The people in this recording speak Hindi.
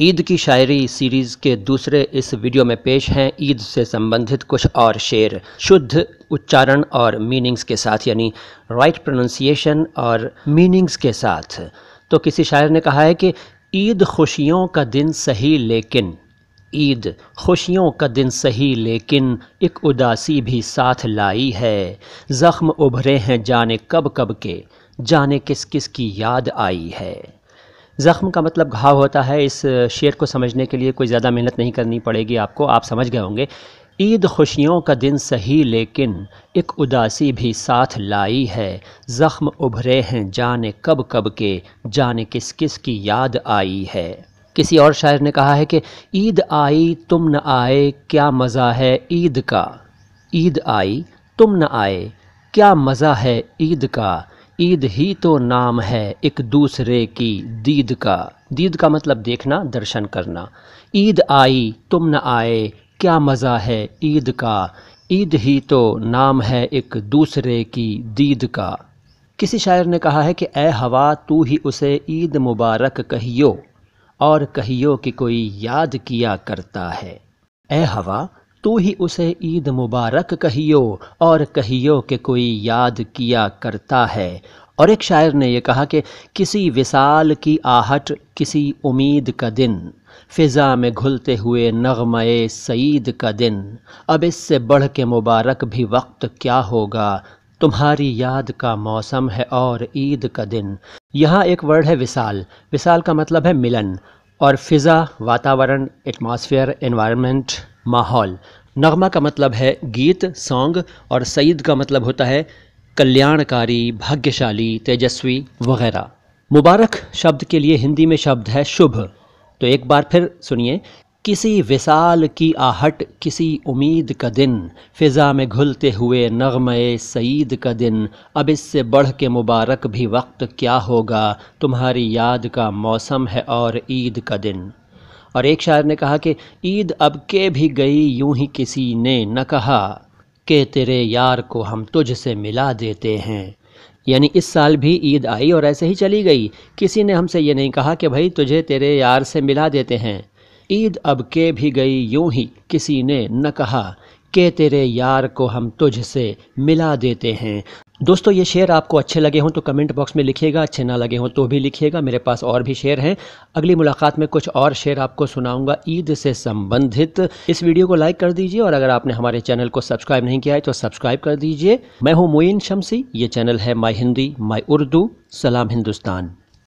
ईद की शायरी सीरीज़ के दूसरे इस वीडियो में पेश हैं ईद से संबंधित कुछ और शेर शुद्ध उच्चारण और मीनिंग्स के साथ यानी राइट प्रोनंसिएशन और मीनिंग्स के साथ तो किसी शायर ने कहा है कि ईद खुशियों का दिन सही लेकिन ईद खुशियों का दिन सही लेकिन एक उदासी भी साथ लाई है ज़ख्म उभरे हैं जाने कब कब के जाने किस किस की याद आई है ज़ख्म का मतलब घाव होता है इस शेर को समझने के लिए कोई ज़्यादा मेहनत नहीं करनी पड़ेगी आपको आप समझ गए होंगे ईद खुशियों का दिन सही लेकिन एक उदासी भी साथ लाई है ज़ख्म उभरे हैं जाने कब कब के जाने किस किस की याद आई है किसी और शायर ने कहा है कि ईद आई तुम न आए क्या मज़ा है ईद का ईद आई तुम न आए क्या मज़ा है ईद का ईद ही तो नाम है एक दूसरे की दीद का दीद का मतलब देखना दर्शन करना ईद आई तुम न आए क्या मज़ा है ईद का ईद ही तो नाम है एक दूसरे की दीद का किसी शायर ने कहा है कि ए हवा तू ही उसे ईद मुबारक कहियो और कहियो कि कोई याद किया करता है ए हवा तू ही उसे ईद मुबारक कहियो और कहियो कि कोई याद किया करता है और एक शायर ने यह कहा कि किसी विसाल की आहट किसी उम्मीद का दिन फ़िज़ा में घुलते हुए नगमय सईद का दिन अब इससे बढ़ के मुबारक भी वक्त क्या होगा तुम्हारी याद का मौसम है और ईद का दिन यहाँ एक वर्ड है विसाल विसाल का मतलब है मिलन और फ़िज़ा वातावरण एटमॉस्फेयर एनवायरनमेंट माहौल नगमा का मतलब है गीत सॉन्ग और सईद का मतलब होता है कल्याणकारी भाग्यशाली तेजस्वी वगैरह मुबारक शब्द के लिए हिंदी में शब्द है शुभ तो एक बार फिर सुनिए किसी विसाल की आहट किसी उम्मीद का दिन फिज़ा में घुलते हुए नगमे सईद का दिन अब इससे बढ़ के मुबारक भी वक्त क्या होगा तुम्हारी याद का मौसम है और ईद का दिन और एक शायर ने कहा कि ईद अब के भी गई यूं ही किसी ने न कहा कि तेरे यार को हम तुझ से मिला देते हैं यानी इस साल भी ईद आई और ऐसे ही चली गई किसी ने हमसे ये नहीं कहा कि भाई तुझे तेरे यार से मिला देते हैं ईद अब के भी गई यूं ही किसी ने न कहा के तेरे यार को हम तुझसे मिला देते हैं दोस्तों ये शेयर आपको अच्छे लगे हों तो कमेंट बॉक्स में लिखिएगा अच्छे ना लगे हों तो भी लिखिएगा मेरे पास और भी शेयर हैं अगली मुलाकात में कुछ और शेयर आपको सुनाऊंगा ईद से संबंधित इस वीडियो को लाइक कर दीजिए और अगर आपने हमारे चैनल को सब्सक्राइब नहीं किया है तो सब्सक्राइब कर दीजिए मैं हूँ मोइन शमसी ये चैनल है माई हिंदी माई उर्दू सलाम हिंदुस्तान